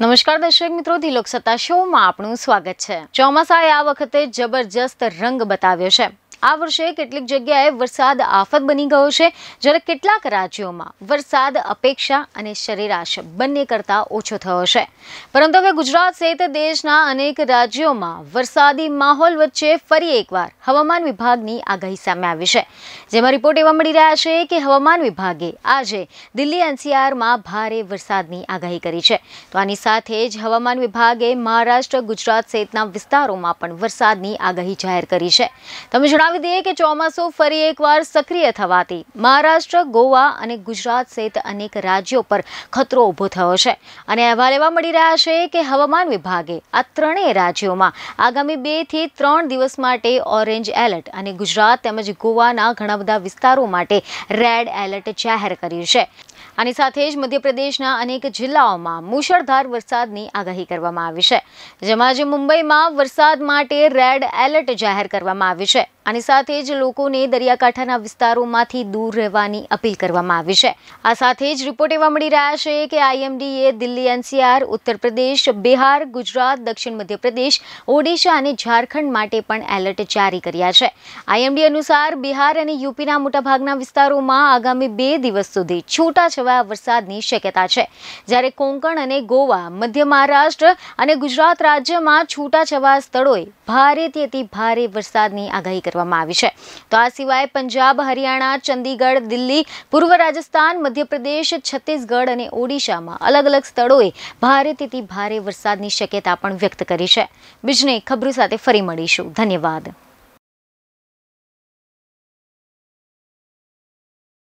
નમસ્કાર દર્શક મિત્રો તિલોક સત્તા શોમાં આપણું સ્વાગત છે ચોમાસાએ આ વખતે જબરજસ્ત રંગ બતાવ્યો છે આ વર્ષે કેટલીક જગ્યાએ વરસાદ આફત બની ગયો છે જ્યારે કેટલાક રાજ્યોમાં વરસાદ અપેક્ષા અને સરેરાશ બંને કરતાં ઓછો થયો છે પરંતુ હવે ગુજરાત સહિત દેશના અનેક રાજ્યોમાં વરસાદી માહોલ વચ્ચે ફરી એકવાર હવામાન વિભાગની આગાહી સામે આવી છે જેમાં રિપોર્ટ એવા મળી રહ્યા છે કે હવામાન વિભાગે આજે દિલ્હી એનસીઆરમાં ભારે વરસાદની આગાહી કરી છે તો આની સાથે જ હવામાન વિભાગે મહારાષ્ટ્ર ગુજરાત સહિતના વિસ્તારોમાં પણ વરસાદની આગાહી જાહેર કરી છે તમે જણાવ્યું જણાવી દઈએ કે ચોમાસું ફરી એકવાર સક્રિય થવાથી મહારાષ્ટ્ર ગોવા અને ગુજરાત સહિત અનેક રાજ્યો પર ખતરો ઊભો થયો છે અને અહેવાલ એવા મળી રહ્યા છે કે હવામાન વિભાગે આ ત્રણેય રાજ્યોમાં આગામી બેથી ત્રણ દિવસ માટે ઓરેન્જ એલર્ટ અને ગુજરાત તેમજ ગોવાના ઘણા બધા વિસ્તારો માટે રેડ એલર્ટ જાહેર કર્યું છે આની સાથે જ મધ્યપ્રદેશના અનેક જિલ્લાઓમાં મુશળધાર વરસાદની આગાહી કરવામાં આવી છે જેમાં આજે મુંબઈમાં વરસાદ માટે રેડ એલર્ટ જાહેર કરવામાં આવ્યું છે આની સાથે જ લોકોને દરિયાકાંઠાના વિસ્તારોમાંથી દૂર રહેવાની અપીલ કરવામાં આવી છે આ સાથે જ રિપોર્ટ એવા મળી રહ્યા છે કે આઈએમડીએ દિલ્હી એનસીઆર ઉત્તર પ્રદેશ બિહાર ગુજરાત દક્ષિણ મધ્યપ્રદેશ ઓડિશા અને ઝારખંડ માટે પણ એલર્ટ જારી કર્યા છે આઈએમડી અનુસાર બિહાર અને યુપીના મોટાભાગના વિસ્તારોમાં આગામી બે દિવસ સુધી છૂટાછવાયા વરસાદની શક્યતા છે જ્યારે કોંકણ અને ગોવા મધ્ય મહારાષ્ટ્ર અને ગુજરાત રાજ્યમાં છૂટાછવાયા સ્થળોએ ભારેથી અતિ ભારે વરસાદની આગાહી કરવામાં આવી છે તો આ સિવાય પંજાબ હરિયાણા ચંદીગઢ દિલ્હી પૂર્વ રાજસ્થાન મધ્યપ્રદેશ છત્તીસગઢ અને ઓડિશામાં અલગ અલગ સ્થળોએ ભારેથી ભારે વરસાદની શક્યતા પણ વ્યક્ત કરી છે બીજને ખબરો સાથે ફરી મળીશું ધન્યવાદ